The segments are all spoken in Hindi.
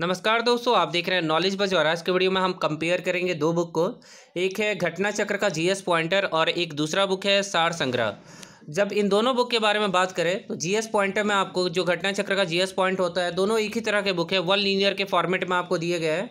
नमस्कार दोस्तों आप देख रहे हैं नॉलेज बज और आज के वीडियो में हम कंपेयर करेंगे दो बुक को एक है घटना चक्र का जीएस पॉइंटर और एक दूसरा बुक है सार संग्रह जब इन दोनों बुक के बारे में बात करें तो जीएस पॉइंटर में आपको जो घटना चक्र का जीएस पॉइंट होता है दोनों एक ही तरह के बुक है वन लीनियर के फॉर्मेट में आपको दिए गए हैं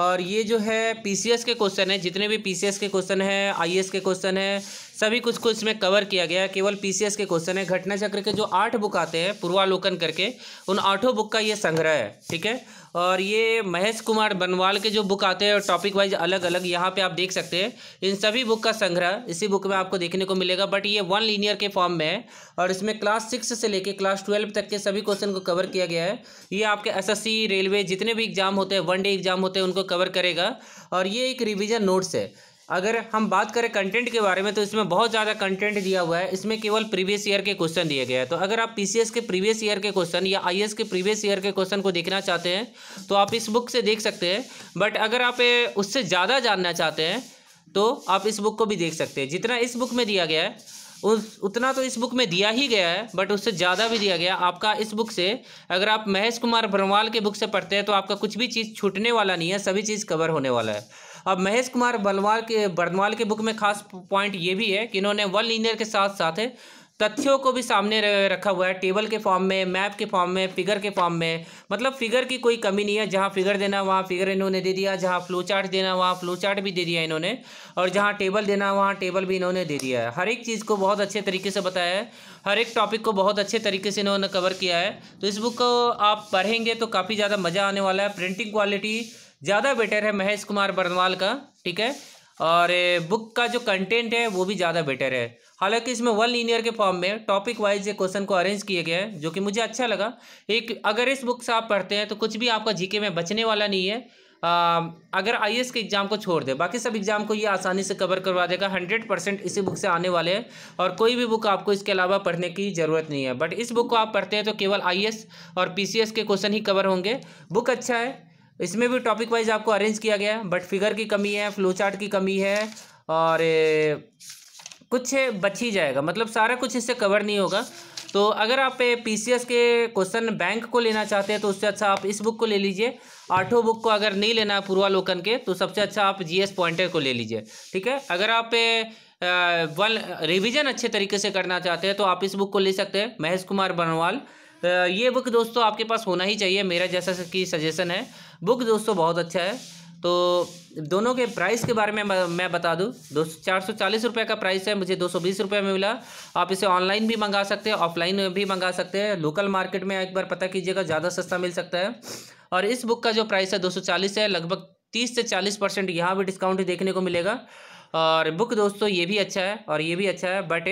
और ये जो है पी के क्वेश्चन है जितने भी पी के क्वेश्चन हैं आई के क्वेश्चन हैं सभी कुछ को इसमें कवर किया गया है केवल पी के क्वेश्चन है घटना चक्र के जो आठ बुक आते हैं पूर्वालोकन करके उन आठों बुक का ये संग्रह है ठीक है और ये महेश कुमार बनवाल के जो बुक आते हैं टॉपिक वाइज अलग अलग यहाँ पे आप देख सकते हैं इन सभी बुक का संग्रह इसी बुक में आपको देखने को मिलेगा बट ये वन लीनियर के फॉर्म में है और इसमें क्लास सिक्स से लेके क्लास ट्वेल्व तक के सभी क्वेश्चन को कवर किया गया है ये आपके एस रेलवे जितने भी एग्जाम होते हैं वन डे एग्जाम होते हैं उनको कवर करेगा और ये एक रिविज़न नोट्स है अगर हम बात करें कंटेंट के बारे में तो इसमें बहुत ज़्यादा कंटेंट दिया हुआ है इसमें केवल प्रीवियस ईयर के क्वेश्चन दिए गए हैं तो अगर आप पीसीएस के प्रीवियस ईयर के क्वेश्चन या आईएएस के प्रीवियस ईयर के क्वेश्चन को देखना चाहते हैं तो आप इस बुक से देख सकते हैं बट अगर आप उससे ज़्यादा जानना चाहते हैं तो आप इस बुक को भी देख सकते हैं जितना इस बुक में दिया गया है उस उतना तो इस बुक में दिया ही गया है बट उससे ज़्यादा भी दिया गया आपका इस बुक से अगर आप महेश कुमार भरवाल के बुक से पढ़ते हैं तो आपका कुछ भी चीज़ छूटने वाला नहीं है सभी चीज़ कवर होने वाला है अब महेश कुमार बलवाल के बर्दवाल के बुक में खास पॉइंट ये भी है कि इन्होंने वन लीनियर के साथ साथ तथ्यों को भी सामने रखा हुआ है टेबल के फॉर्म में मैप के फॉर्म में फिगर के फॉर्म में मतलब फिगर की कोई कमी नहीं है जहाँ फिगर देना वहाँ फिगर इन्होंने दे दिया जहाँ फ्लो चार्ट देना वहाँ फ्लो चार्ट भी दे दिया इन्होंने और जहाँ टेबल देना वहाँ टेबल भी इन्होंने दे दिया है हर एक चीज़ को बहुत अच्छे तरीके से बताया है हर एक टॉपिक को बहुत अच्छे तरीके से इन्होंने कवर किया है तो इस बुक को आप पढ़ेंगे तो काफ़ी ज़्यादा मज़ा आने वाला है प्रिंटिंग क्वालिटी ज़्यादा बेटर है महेश कुमार बर्नवाल का ठीक है और बुक का जो कंटेंट है वो भी ज़्यादा बेटर है हालांकि इसमें वन लीनियर के फॉर्म में टॉपिक वाइज ये क्वेश्चन को अरेंज किया गया है जो कि मुझे अच्छा लगा एक अगर इस बुक से आप पढ़ते हैं तो कुछ भी आपका जीके में बचने वाला नहीं है आ, अगर आई के एग्ज़ाम को छोड़ दे बाकी सब एग्ज़ाम को ये आसानी से कवर करवा देगा हंड्रेड परसेंट इसी बुक से आने वाले हैं और कोई भी बुक आपको इसके अलावा पढ़ने की ज़रूरत नहीं है बट इस बुक को आप पढ़ते हैं तो केवल आई और पी के क्वेश्चन ही कवर होंगे बुक अच्छा है इसमें भी टॉपिक वाइज आपको अरेंज किया गया है बट फिगर की कमी है फ्लो चार्ट की कमी है और कुछ बच ही जाएगा मतलब सारा कुछ इससे कवर नहीं होगा तो अगर आप पी के क्वेश्चन बैंक को लेना चाहते हैं तो उससे अच्छा आप इस बुक को ले लीजिए आठों बुक को अगर नहीं लेना है पूर्वालोकन के तो सबसे अच्छा आप जीएस पॉइंटर को ले लीजिए ठीक है अगर आप वन रिवीजन अच्छे तरीके से करना चाहते हैं तो आप इस बुक को ले सकते हैं महेश कुमार बनवाल तो ये बुक दोस्तों आपके पास होना ही चाहिए मेरा जैसा कि सजेशन है बुक दोस्तों बहुत अच्छा है तो दोनों के प्राइस के बारे में मैं बता दूं दो चार सौ चालीस रुपये का प्राइस है मुझे दो सौ बीस रुपये में मिला आप इसे ऑनलाइन भी मंगा सकते हैं ऑफलाइन भी मंगा सकते हैं लोकल मार्केट में एक बार पता कीजिएगा ज़्यादा सस्ता मिल सकता है और इस बुक का जो प्राइस है दो सौ चालीस है लगभग तीस से चालीस परसेंट यहाँ भी डिस्काउंट देखने को मिलेगा और बुक दोस्तों ये भी अच्छा है और ये भी अच्छा है बट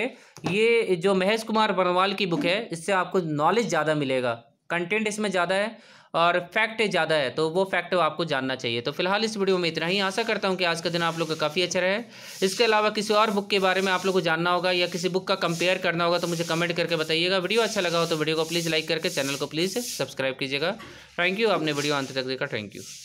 ये जो महेश कुमार बनवाल की बुक है इससे आपको नॉलेज ज़्यादा मिलेगा कंटेंट इसमें ज़्यादा है और फैक्ट ज़्यादा है तो वो फैक्ट आपको जानना चाहिए तो फिलहाल इस वीडियो में इतना ही आशा करता हूँ कि आज का दिन आप लोग का काफ़ी अच्छा रहे इसके अलावा किसी और बुक के बारे में आप लोग को जानना होगा या किसी बुक का कंपेयर करना होगा तो मुझे कमेंट करके बताइएगा वीडियो अच्छा लगा हो तो वीडियो को प्लीज़ लाइक करके चैनल को प्लीज़ सब्सक्राइब कीजिएगा थैंक यू आपने वीडियो अंत तक देखा थैंक यू